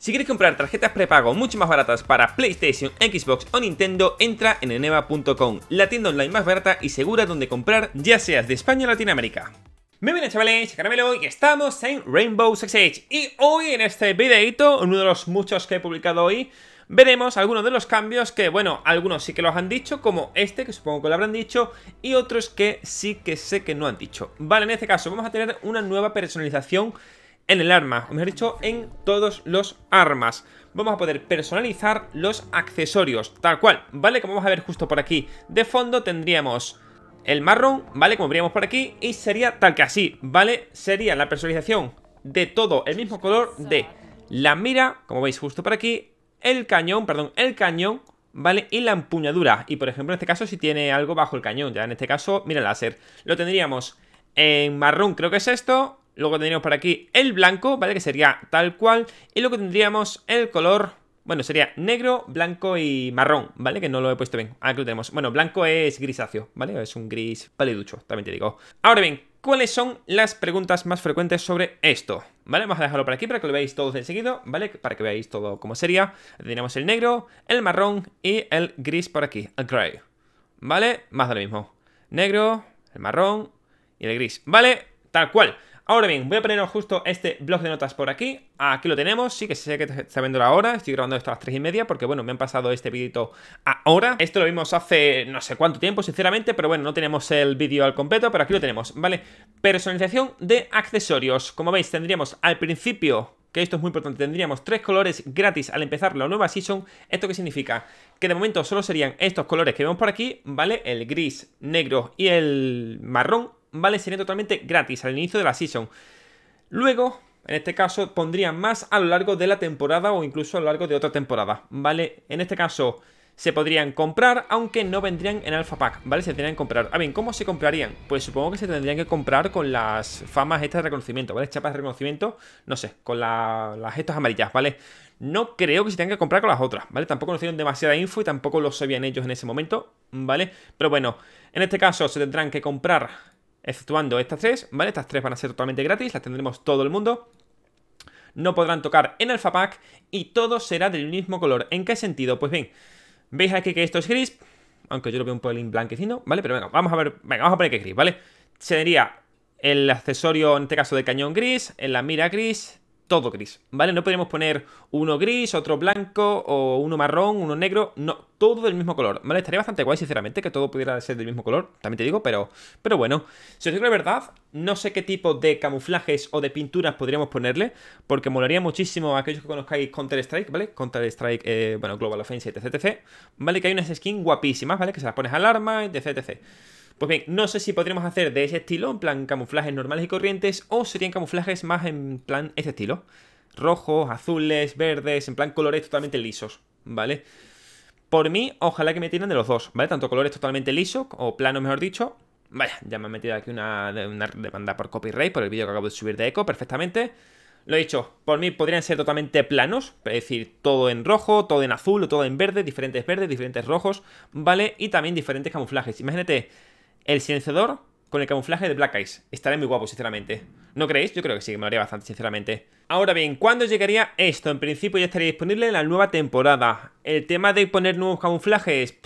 Si quieres comprar tarjetas prepago mucho más baratas para PlayStation, Xbox o Nintendo, entra en eneva.com, la tienda online más barata y segura donde comprar, ya seas de España o Latinoamérica. Muy bien chavales, Caramelo y estamos en Rainbow Six Siege y hoy en este videito, uno de los muchos que he publicado hoy, veremos algunos de los cambios que, bueno, algunos sí que los han dicho, como este, que supongo que lo habrán dicho, y otros que sí que sé que no han dicho. Vale, en este caso vamos a tener una nueva personalización en el arma, o mejor dicho, en todos los armas. Vamos a poder personalizar los accesorios, tal cual, ¿vale? Como vamos a ver justo por aquí de fondo tendríamos el marrón, ¿vale? Como veríamos por aquí, y sería tal que así, ¿vale? Sería la personalización de todo el mismo color de la mira, como veis justo por aquí, el cañón, perdón, el cañón, ¿vale? Y la empuñadura. Y por ejemplo, en este caso, si tiene algo bajo el cañón, ya en este caso, mira el láser. Lo tendríamos en marrón, creo que es esto, Luego tendríamos por aquí el blanco, ¿vale? Que sería tal cual. Y luego tendríamos el color, bueno, sería negro, blanco y marrón, ¿vale? Que no lo he puesto bien. Ah, aquí lo tenemos. Bueno, blanco es grisáceo, ¿vale? Es un gris paliducho, también te digo. Ahora bien, ¿cuáles son las preguntas más frecuentes sobre esto? ¿Vale? Vamos a dejarlo por aquí para que lo veáis todos enseguida, ¿vale? Para que veáis todo cómo sería. tendríamos el negro, el marrón y el gris por aquí, el gray. ¿Vale? Más de lo mismo. Negro, el marrón y el gris. ¿Vale? Tal cual. Ahora bien, voy a poner justo este blog de notas por aquí. Aquí lo tenemos. Sí que sé que está viendo la hora. Estoy grabando esto a las 3 y media porque, bueno, me han pasado este vídeo ahora. Esto lo vimos hace no sé cuánto tiempo, sinceramente, pero bueno, no tenemos el vídeo al completo, pero aquí lo tenemos, ¿vale? Personalización de accesorios. Como veis, tendríamos al principio que esto es muy importante, tendríamos tres colores gratis al empezar la nueva season. ¿Esto qué significa? Que de momento solo serían estos colores que vemos por aquí, ¿vale? El gris, negro y el marrón ¿vale? Sería totalmente gratis al inicio de la season. Luego, en este caso, pondrían más a lo largo de la temporada o incluso a lo largo de otra temporada, ¿vale? En este caso, se podrían comprar, aunque no vendrían en Alpha Pack, ¿vale? Se tendrían que comprar. a ah, ver ¿cómo se comprarían? Pues supongo que se tendrían que comprar con las famas estas de reconocimiento, ¿vale? Chapas de reconocimiento, no sé, con las estas amarillas, ¿vale? No creo que se tengan que comprar con las otras, ¿vale? Tampoco nos dieron demasiada info y tampoco lo sabían ellos en ese momento, ¿vale? Pero bueno, en este caso se tendrán que comprar Exceptuando estas tres, ¿vale? Estas tres van a ser totalmente gratis, las tendremos todo el mundo. No podrán tocar en Alpha Pack y todo será del mismo color. ¿En qué sentido? Pues bien, veis aquí que esto es gris, aunque yo lo veo un pelín blanquecino, ¿vale? Pero venga, vamos a ver, venga, vamos a poner que es gris, ¿vale? Sería el accesorio, en este caso, de cañón gris, en la mira gris, todo gris, ¿vale? No podríamos poner uno gris, otro blanco, o uno marrón, uno negro, no, todo del mismo color, ¿vale? Estaría bastante guay, sinceramente, que todo pudiera ser del mismo color, también te digo, pero, pero bueno, si os digo la verdad, no sé qué tipo de camuflajes o de pinturas podríamos ponerle, porque molaría muchísimo a aquellos que conozcáis Counter-Strike, ¿vale? Counter-Strike, eh, bueno, Global Offensive, etc, etc, ¿vale? Que hay unas skins guapísimas, ¿vale? Que se las pones al arma, etc, etc. Pues bien, no sé si podríamos hacer de ese estilo, en plan camuflajes normales y corrientes, o serían camuflajes más en plan ese estilo. Rojos, azules, verdes, en plan colores totalmente lisos, ¿vale? Por mí, ojalá que me tiran de los dos, ¿vale? Tanto colores totalmente lisos, o planos mejor dicho. Vaya, ya me han metido aquí una, demanda por copyright, por el vídeo que acabo de subir de Eco, perfectamente. Lo he dicho, por mí podrían ser totalmente planos, es decir, todo en rojo, todo en azul o todo en verde, diferentes verdes, diferentes rojos, ¿vale? Y también diferentes camuflajes. Imagínate, el silenciador con el camuflaje de Black Eyes. Estará muy guapo, sinceramente. ¿No creéis? Yo creo que sí, que me haría bastante, sinceramente. Ahora bien, ¿cuándo llegaría esto? En principio ya estaría disponible en la nueva temporada. El tema de poner nuevos camuflajes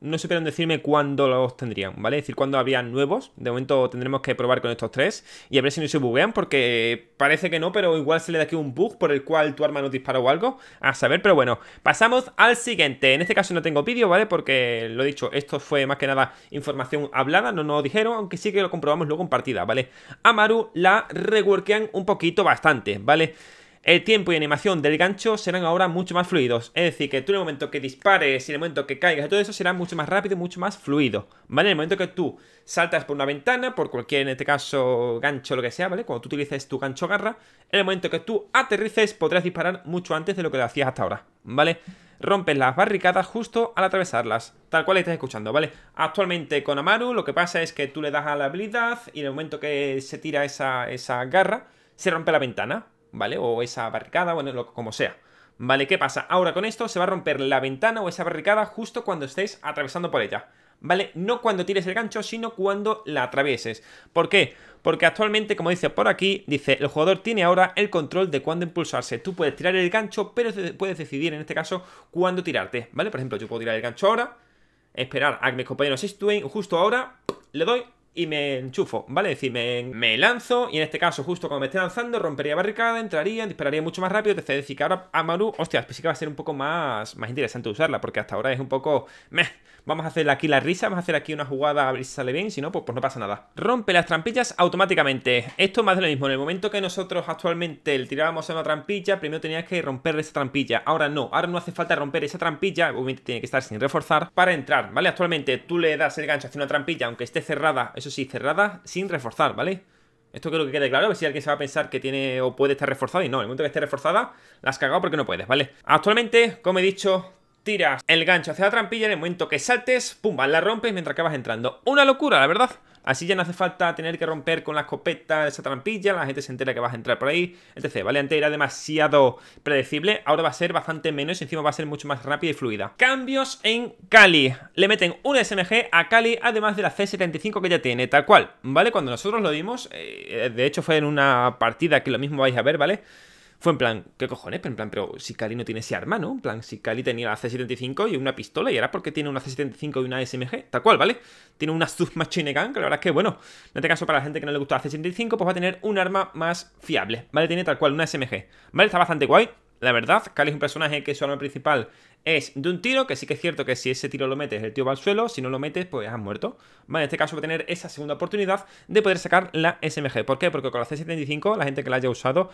no supieron decirme cuándo los tendrían, ¿vale? Es decir, cuándo habrían nuevos. De momento tendremos que probar con estos tres y a ver si no se buguean, porque parece que no, pero igual se le da aquí un bug por el cual tu arma no disparó o algo. A saber, pero bueno, pasamos al siguiente. En este caso no tengo vídeo, ¿vale? Porque lo he dicho, esto fue más que nada información hablada, no nos dijeron, aunque sí que lo comprobamos luego en partida, ¿vale? Amaru la reworkean un poquito bastante, ¿vale? el tiempo y animación del gancho serán ahora mucho más fluidos. Es decir, que tú en el momento que dispares y en el momento que caigas y todo eso será mucho más rápido y mucho más fluido. ¿Vale? En el momento que tú saltas por una ventana, por cualquier, en este caso, gancho, lo que sea, ¿vale? Cuando tú utilices tu gancho garra, en el momento que tú aterrices podrás disparar mucho antes de lo que lo hacías hasta ahora. ¿Vale? Rompes las barricadas justo al atravesarlas, tal cual estás escuchando, ¿vale? Actualmente con Amaru lo que pasa es que tú le das a la habilidad y en el momento que se tira esa, esa garra, se rompe la ventana, ¿vale? O esa barricada, bueno, lo, como sea. ¿Vale? ¿Qué pasa? Ahora con esto se va a romper la ventana o esa barricada justo cuando estés atravesando por ella. ¿Vale? No cuando tires el gancho, sino cuando la atravieses. ¿Por qué? Porque actualmente, como dice por aquí, dice, el jugador tiene ahora el control de cuándo impulsarse. Tú puedes tirar el gancho, pero puedes decidir en este caso cuándo tirarte. ¿Vale? Por ejemplo, yo puedo tirar el gancho ahora, esperar a que mis compañeros se justo ahora, le doy y me enchufo, ¿vale? Es decir, me, lanzo y en este caso, justo cuando me esté lanzando, rompería barricada, entraría, dispararía mucho más rápido, etc. Es decir, que ahora Amaru, hostias, pues sí que va a ser un poco más, más interesante usarla, porque hasta ahora es un poco... Meh, vamos a hacer aquí la risa, vamos a hacer aquí una jugada a ver si sale bien, si no, pues, pues no pasa nada. Rompe las trampillas automáticamente. Esto es más de lo mismo, en el momento que nosotros actualmente le tirábamos a una trampilla, primero tenías que romper esa trampilla. Ahora no, ahora no hace falta romper esa trampilla, obviamente tiene que estar sin reforzar, para entrar, ¿vale? Actualmente tú le das el gancho hacia una trampilla, aunque esté cerrada, si cerrada, sin reforzar, ¿vale? Esto creo que quede claro, a ver si alguien se va a pensar que tiene o puede estar reforzada y no, el momento que esté reforzada, la has cagado porque no puedes, ¿vale? Actualmente, como he dicho, tiras el gancho hacia la trampilla, en el momento que saltes, pumba, la rompes mientras que vas entrando. Una locura, la verdad. Así ya no hace falta tener que romper con la escopeta esa trampilla, la gente se entera que vas a entrar por ahí, etc. ¿Vale? Antes era demasiado predecible, ahora va a ser bastante menos y encima va a ser mucho más rápida y fluida. Cambios en Cali, Le meten un SMG a Cali, además de la C75 que ya tiene, tal cual, ¿vale? Cuando nosotros lo dimos, eh, de hecho fue en una partida que lo mismo vais a ver, ¿vale? vale fue en plan, ¿qué cojones? Pero en plan, pero si Cali no tiene ese arma, ¿no? En plan, si Cali tenía la C-75 y una pistola, y ahora porque tiene una C-75 y una SMG, tal cual, ¿vale? Tiene una submachine gun, que la verdad es que, bueno, en este caso para la gente que no le gusta la C-75, pues va a tener un arma más fiable, ¿vale? Tiene tal cual una SMG, ¿vale? Está bastante guay. La verdad, Cali es un personaje que su arma principal es de un tiro, que sí que es cierto que si ese tiro lo metes, el tío va al suelo, si no lo metes, pues has muerto. Vale, en este caso va a tener esa segunda oportunidad de poder sacar la SMG. ¿Por qué? Porque con la C75, la gente que la haya usado,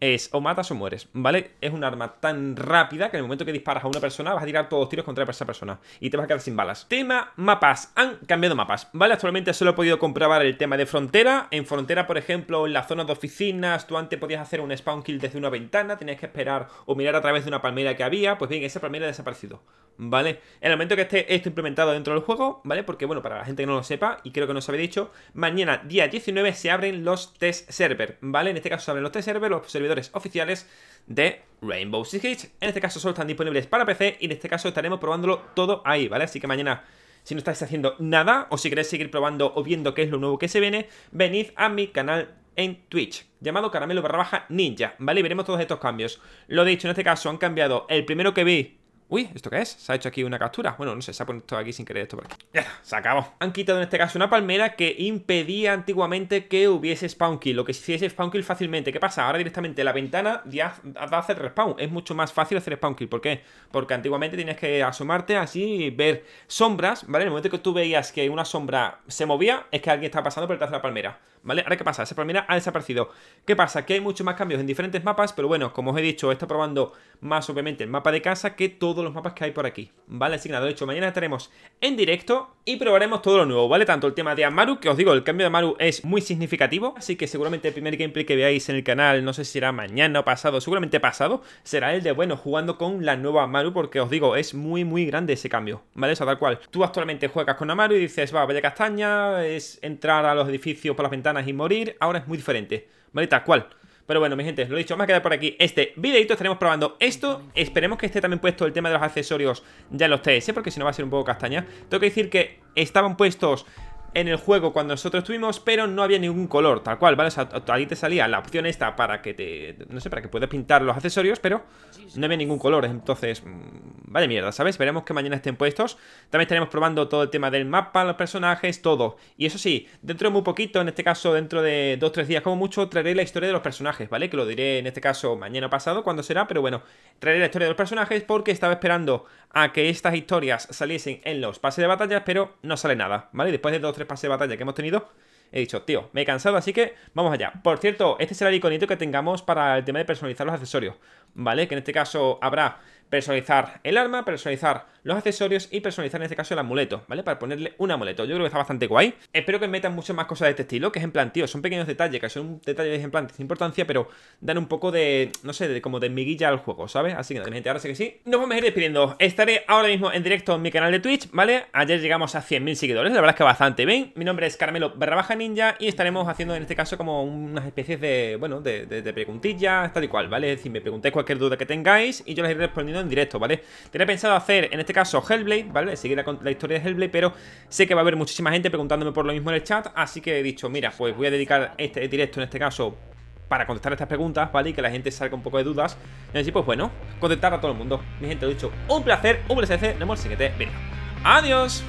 es o matas o mueres, ¿vale? Es un arma tan rápida que en el momento que disparas a una persona vas a tirar todos los tiros contra esa persona y te vas a quedar sin balas. Tema mapas. Han cambiado mapas, ¿vale? Actualmente solo he podido comprobar el tema de frontera. En frontera, por ejemplo, en la zona de oficinas, tú antes podías hacer un spawn kill desde una ventana, tenías que esperar o mirar a través de una palmera que había. Pues bien, esa palmera ha desaparecido, ¿vale? En el momento que esté esto implementado dentro del juego, ¿vale? Porque, bueno, para la gente que no lo sepa y creo que no se había dicho, mañana, día 19, se abren los test server, ¿vale? En este caso se abren los test server, los oficiales de Rainbow Six Siege. En este caso solo están disponibles para PC y en este caso estaremos probándolo todo ahí, ¿vale? Así que mañana si no estáis haciendo nada o si queréis seguir probando o viendo qué es lo nuevo que se viene, venid a mi canal en Twitch, llamado caramelo barra baja ninja, ¿vale? Y veremos todos estos cambios. Lo dicho, en este caso han cambiado el primero que vi Uy, ¿esto qué es? Se ha hecho aquí una captura. Bueno, no sé, se ha puesto aquí sin querer esto por aquí. Ya, se acabó. Han quitado en este caso una palmera que impedía antiguamente que hubiese spawn kill, lo que hiciese spawn kill fácilmente. ¿Qué pasa? Ahora directamente la ventana ya hace respawn. Es mucho más fácil hacer spawn kill. ¿Por qué? Porque antiguamente tenías que asomarte así y ver sombras, ¿vale? En el momento que tú veías que una sombra se movía, es que alguien estaba pasando por detrás de la palmera. ¿vale? Ahora, ¿qué pasa? Esa palmera ha desaparecido. ¿Qué pasa? Que hay muchos más cambios en diferentes mapas, pero bueno, como os he dicho, está probando más obviamente el mapa de casa que todos los mapas que hay por aquí, ¿vale? Así que de hecho, mañana estaremos en directo y probaremos todo lo nuevo, ¿vale? Tanto el tema de Amaru, que os digo, el cambio de Amaru es muy significativo, así que seguramente el primer gameplay que veáis en el canal, no sé si será mañana o pasado, seguramente pasado, será el de, bueno, jugando con la nueva Amaru, porque os digo, es muy, muy grande ese cambio, ¿vale? O sea, tal cual. Tú actualmente juegas con Amaru y dices, va, vaya castaña, es entrar a los edificios por las ventanas y morir, ahora es muy diferente, ¿vale? cuál cual. Pero bueno, mi gente, lo dicho, vamos a quedar por aquí este videito. Estaremos probando esto. Esperemos que esté también puesto el tema de los accesorios ya en los TS, porque si no va a ser un poco castaña. Tengo que decir que estaban puestos en el juego cuando nosotros estuvimos, pero no había ningún color, tal cual, ¿vale? O sea, ahí te salía la opción esta para que te, no sé, para que puedas pintar los accesorios, pero no había ningún color, entonces, mm, vale mierda, ¿sabes? Veremos que mañana estén puestos. También estaremos probando todo el tema del mapa, los personajes, todo. Y eso sí, dentro de muy poquito, en este caso dentro de 2-3 días como mucho, traeré la historia de los personajes, ¿vale? Que lo diré en este caso mañana pasado, cuando será, pero bueno, traeré la historia de los personajes porque estaba esperando a que estas historias saliesen en los pases de batalla pero no sale nada, ¿vale? Después de dos, tres pase de batalla que hemos tenido, he dicho, tío, me he cansado, así que vamos allá. Por cierto, este será el iconito que tengamos para el tema de personalizar los accesorios, ¿vale? Que en este caso habrá personalizar el arma, personalizar los accesorios y personalizar en este caso el amuleto, ¿vale? Para ponerle un amuleto. Yo creo que está bastante guay. Espero que metan Muchas más cosas de este estilo, que es en plan, tío, son pequeños detalles, que son detalles en plan de importancia, pero dan un poco de, no sé, de, como de miguilla al juego, ¿sabes? Así que gente, ahora sí que sí. Nos vamos a ir despidiendo. Estaré ahora mismo en directo en mi canal de Twitch, ¿vale? Ayer llegamos a 100.000 seguidores, la verdad es que bastante bien. Mi nombre es Carmelo barra ninja y estaremos haciendo en este caso como unas especies de, bueno, de, de, preguntillas, tal y cual, ¿vale? Es me preguntáis cualquier duda que tengáis y yo les iré respondiendo en directo, ¿vale? Tenía pensado hacer, en este caso, Hellblade, ¿vale? Seguir la, historia de Hellblade, pero sé que va a haber muchísima gente preguntándome por lo mismo en el chat, así que he dicho, mira, pues voy a dedicar este directo, en este caso, para contestar estas preguntas, ¿vale? Y que la gente salga un poco de dudas. Y así, pues bueno, contestar a todo el mundo. Mi gente, lo he dicho, un placer, un placer, nos vemos el siguiente vídeo ¡Adiós!